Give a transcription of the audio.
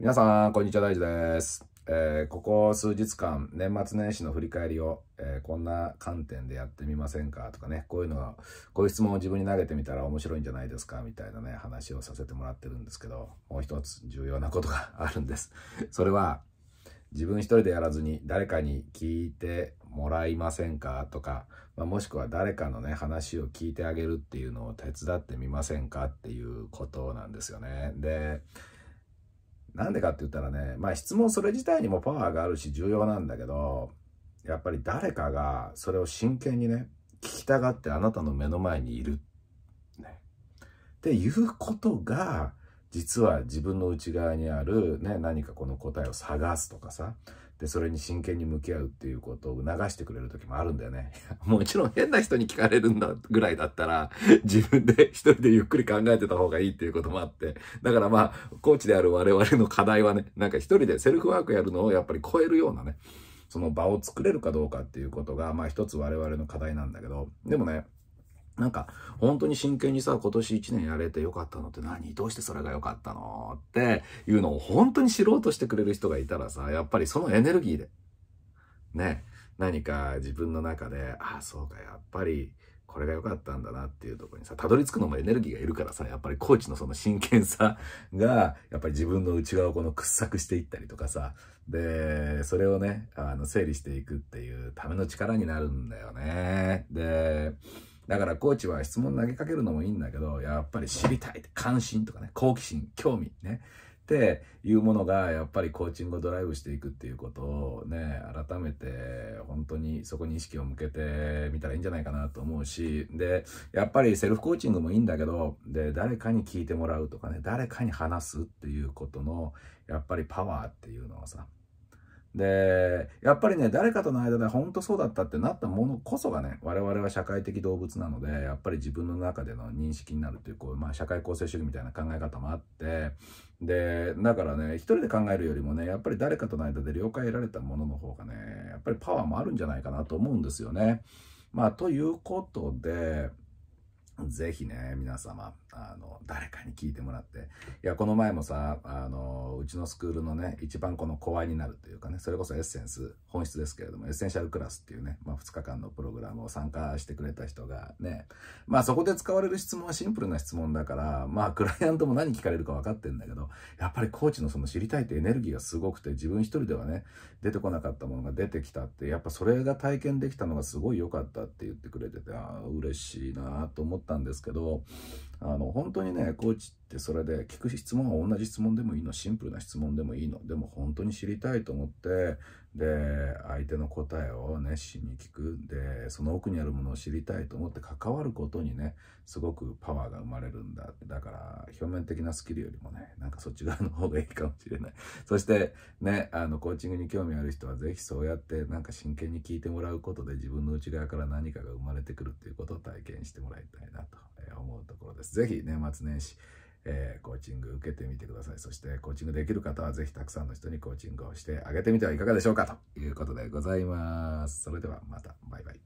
皆さん、こんにちは、大地です。えー、ここ数日間、年末年始の振り返りを、えー、こんな観点でやってみませんかとかね、こういうのが、こういう質問を自分に投げてみたら面白いんじゃないですかみたいなね、話をさせてもらってるんですけど、もう一つ重要なことがあるんです。それは、自分一人でやらずに誰かに聞いてもらいませんかとか、まあ、もしくは誰かのね話を聞いてあげるっていうのを手伝ってみませんかっていうことなんですよね。でなんでかって言ったらね、まあ質問それ自体にもパワーがあるし重要なんだけど、やっぱり誰かがそれを真剣にね、聞きたがってあなたの目の前にいる。ね。っていうことが、実は自分の内側にある、ね、何かこの答えを探すとかさ、で、それに真剣に向き合うっていうことを促してくれる時もあるんだよね。もちろん変な人に聞かれるんだぐらいだったら、自分で一人でゆっくり考えてた方がいいっていうこともあって。だからまあ、コーチである我々の課題はね、なんか一人でセルフワークやるのをやっぱり超えるようなね、その場を作れるかどうかっていうことが、まあ一つ我々の課題なんだけど、でもね、なんか、本当に真剣にさ、今年1年やれてよかったのって何どうしてそれが良かったのっていうのを本当に知ろうとしてくれる人がいたらさ、やっぱりそのエネルギーで、ね、何か自分の中で、ああ、そうか、やっぱり、これが良かったんだなっていうとこにさ、たどり着くのもエネルギーがいるからさ、やっぱりコーチのその真剣さが、やっぱり自分の内側をこの掘削していったりとかさ、で、それをね、あの、整理していくっていうための力になるんだよね。で、だからコーチは質問投げかけるのもいいんだけど、やっぱり知りたい、関心とかね、好奇心、興味ね。っていうものがやっぱりコーチングをドライブしていくっていうことをね改めて本当にそこに意識を向けてみたらいいんじゃないかなと思うしでやっぱりセルフコーチングもいいんだけどで誰かに聞いてもらうとかね誰かに話すっていうことのやっぱりパワーっていうのをさで、やっぱりね、誰かとの間で本当そうだったってなったものこそがね、我々は社会的動物なので、やっぱり自分の中での認識になるという、こう、まあ社会構成主義みたいな考え方もあって、で、だからね、一人で考えるよりもね、やっぱり誰かとの間で了解得られたものの方がね、やっぱりパワーもあるんじゃないかなと思うんですよね。まあ、ということで、ぜひね、皆様、あの、誰かに聞いてもらって。いや、この前もさ、あの、うちのスクールのね、一番この怖いになるというかね、それこそエッセンス、本質ですけれども、エッセンシャルクラスっていうね、まあ、2日間のプログラムを参加してくれた人がね、まあそこで使われる質問はシンプルな質問だから、まあクライアントも何聞かれるか分かってんだけど、やっぱりコーチのその知りたいってエネルギーがすごくて、自分一人ではね、出てこなかったものが出てきたって、やっぱそれが体験できたのがすごい良かったって言ってくれてて、ああ、嬉しいなと思ったんですけど、あの本当にねコーチってそれで聞く質問は同じ質問でもいいのシンプルな質問でもいいのでも本当に知りたいと思ってで相手の答えを熱心に聞くでその奥にあるものを知りたいと思って関わることにねすごくパワーが生まれるんだだから表面的なスキルよりもねなんかそっち側の方がいいかもしれないそしてねあのコーチングに興味ある人は是非そうやってなんか真剣に聞いてもらうことで自分の内側から何かが生まれてくるっていうことを体験してもらいたいなと思うところです。ぜひ年末年始、えー、コーチング受けてみてください。そしてコーチングできる方はぜひたくさんの人にコーチングをしてあげてみてはいかがでしょうかということでございます。それではまた。バイバイ。